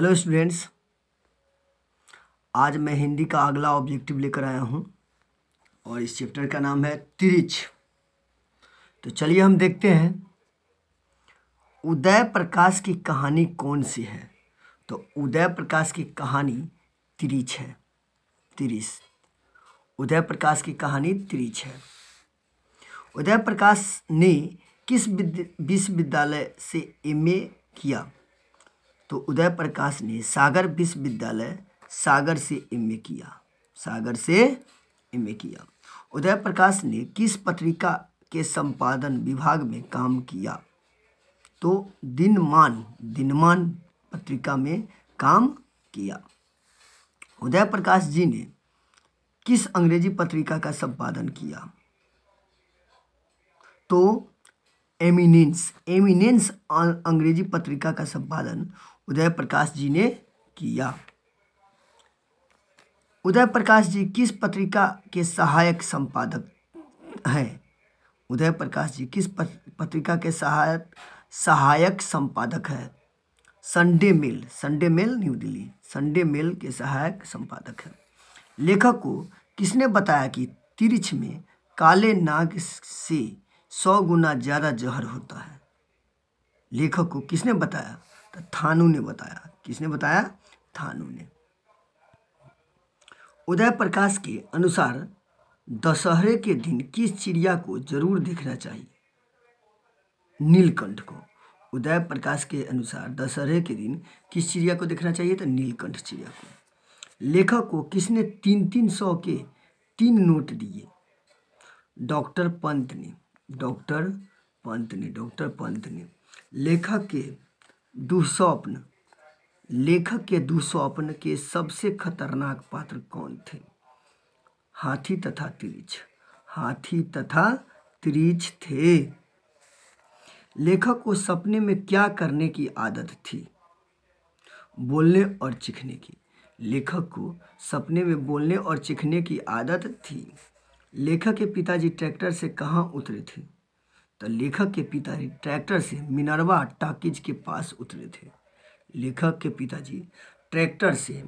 hello students आज मैं हिंदी का अगला ऑब्जेक्टिव लेकर आया हूँ और इस चैप्टर का नाम है तिरिच तो चलिए हम देखते हैं उदय प्रकाश की कहानी कौन सी है तो उदय प्रकाश की कहानी तिरिच है तिरिस उदय प्रकाश की कहानी तिरिच है उदय प्रकाश ने किस विश्वविद्यालय से एमए किया तो उदय प्रकाश ने सागर विश्वविद्यालय सागर से एमए किया सागर से एमए किया उदय प्रकाश ने किस पत्रिका के संपादन विभाग में काम किया तो दिनमान दिनमान पत्रिका में काम किया उदय प्रकाश जी ने किस अंग्रेजी पत्रिका का संपादन किया तो एमिनेंस एमिनेंस अं, अंग्रेजी पत्रिका का संपादन उदय प्रकाश जी ने किया उदय प्रकाश जी किस पत्रिका के सहायक संपादक हैं उदय प्रकाश जी किस पत्रिका के सहायक सहायक संपादक है Sunday Mail Sunday Mail New Delhi Sunday Mail के सहायक संपादक है लेखक को किसने बताया कि तिरछ में काले नाग से सौ गुना ज़्यादा जहर होता है लेखक को किसने बताया तो थानू ने बताया किसने बताया थानू ने उदय प्रकाश के अनुसार दशहरे के दिन किस चिड़िया को जरूर देखना चाहिए नीलकंठ को उदय प्रकाश के अनुसार दशहरे के दिन किस चिड़िया को देखना चाहिए तो नीलकंठ चिड़िया को लेखक को किसने तीन तीन सौ के तीन नोट दिए डॉक्टर पंत ने डॉक्टर पंत ने डॉक्टर पंत ने लेखक के दुस्वप्न लेखक के दुस्वप्न के सबसे खतरनाक पात्र कौन थे हाथी तथा त्रिछ हाथी तथा त्रिछ थे लेखक को सपने में क्या करने की आदत थी बोलने और चिखने की लेखक को सपने में बोलने और चिखने की आदत थी लेखक के पिताजी ट्रैक्टर से कहाँ उतरे थे तो लेखक के पिताजी ट्रैक्टर से मिनरवा टाकिज के पास उतरे थे लेखक के पिताजी ट्रैक्टर से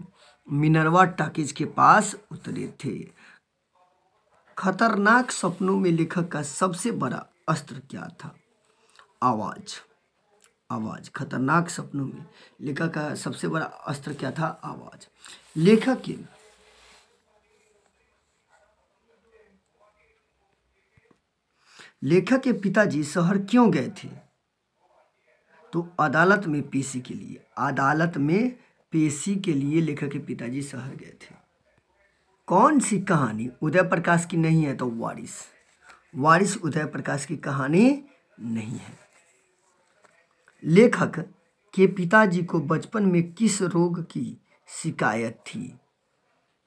मिनरवा टाकिज के पास उतरे थे खतरनाक सपनों में लेखक का सबसे बड़ा अस्त्र क्या था आवाज़ आवाज़ खतरनाक सपनों में लेखक का सबसे बड़ा अस्त्र क्या था आवाज़ लेखक के लेखक के पिताजी शहर क्यों गए थे तो अदालत में पेशी के लिए अदालत में पेशी के लिए लेखक के पिताजी शहर गए थे कौन सी कहानी उदय प्रकाश की नहीं है तो वारिस वारिस उदय प्रकाश की कहानी नहीं है लेखक के पिताजी को बचपन में किस रोग की शिकायत थी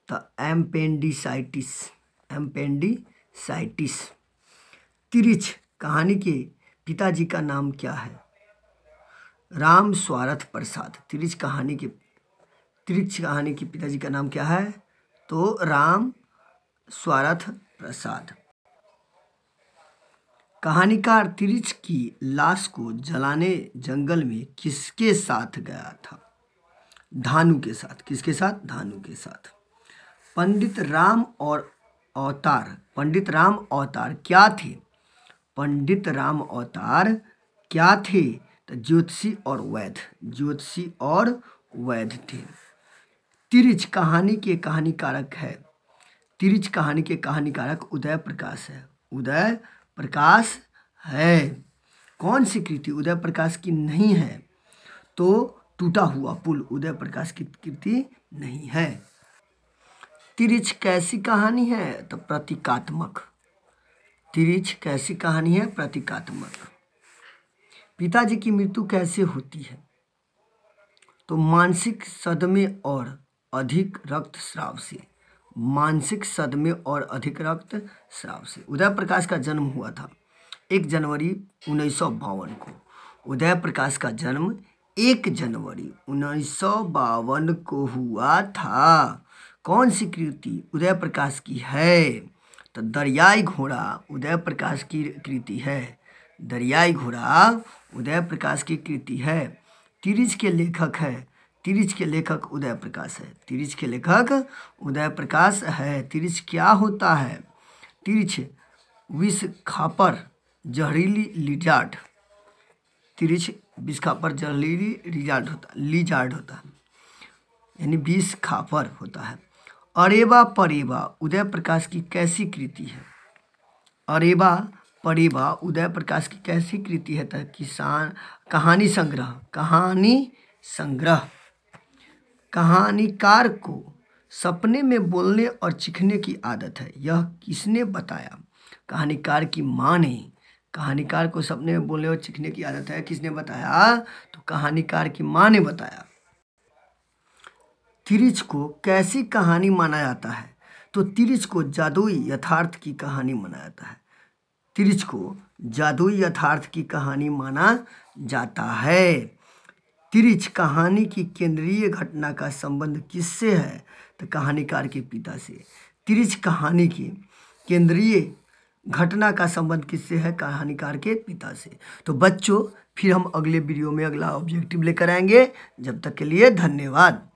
तो एम्पेंडिसाइटिस एम्पेंडिसाइटिस तिरिछ कहानी के पिताजी का नाम क्या है राम स्वारथ प्रसाद तिरिछ कहानी के तिरिछ कहानी के पिताजी का नाम क्या है तो राम स्वारथ प्रसाद कहानीकार तिरिच की लाश को जलाने जंगल में किसके साथ गया था धानु के साथ किसके साथ धानु के साथ पंडित राम और अवतार पंडित राम अवतार क्या थे पंडित राम अवतार क्या थे तो ज्योतिषी और वैद्य ज्योतिषी और वैद्य थे तिरिच कहानी के कहानीकारक है तिरिच कहानी के कहानीकारक उदय प्रकाश है उदय प्रकाश है कौन सी कृति उदय प्रकाश की नहीं है तो टूटा हुआ पुल उदय प्रकाश की कृति नहीं है तिरिच कैसी कहानी है तो प्रतीकात्मक तिरिच कैसी कहानी है प्रतीकात्मक पिताजी की मृत्यु कैसे होती है तो मानसिक सदमे और अधिक रक्त श्राव से मानसिक सदमे और अधिक रक्त श्राव से उदय प्रकाश का जन्म हुआ था एक जनवरी उन्नीस को उदय प्रकाश का जन्म एक जनवरी उन्नीस को हुआ था कौन सी कृति उदय प्रकाश की है तो दरियाई घोड़ा उदय प्रकाश की कृति है दरियाई घोड़ा उदय प्रकाश की कृति है तिरिज के लेखक है तिरिज के लेखक उदय प्रकाश है तिरिज के लेखक उदय प्रकाश है तिरिज क्या होता है तिरिच विष खापर जहरीली लिजार्ड तिरिच विष खापर जहरीली रिजार्ड होता लिजार्ड होता है यानी विष खापर होता है अरेबा परेबा उदय प्रकाश की कैसी कृति है अरेबा परेबा उदय प्रकाश की कैसी कृति है किसान कहानी संग्रह कहानी संग्रह कहानीकार को सपने में बोलने और चिखने की आदत है यह किसने बताया कहानीकार की माँ ने कहानीकार को सपने में बोलने और चिखने की आदत है किसने बताया तो कहानीकार की माँ ने बताया तिरिच को कैसी कहानी माना जाता है तो तिरिच को जादुई यथार्थ की कहानी माना जाता है तिरिच को जादुई यथार्थ की कहानी माना जाता है तिरिच कहानी की केंद्रीय घटना का संबंध किससे है तो कहानीकार के पिता से तिरिच कहानी की केंद्रीय घटना का संबंध किससे है कहानीकार के पिता से तो बच्चों फिर हम अगले वीडियो में अगला ऑब्जेक्टिव लेकर आएंगे जब तक के लिए धन्यवाद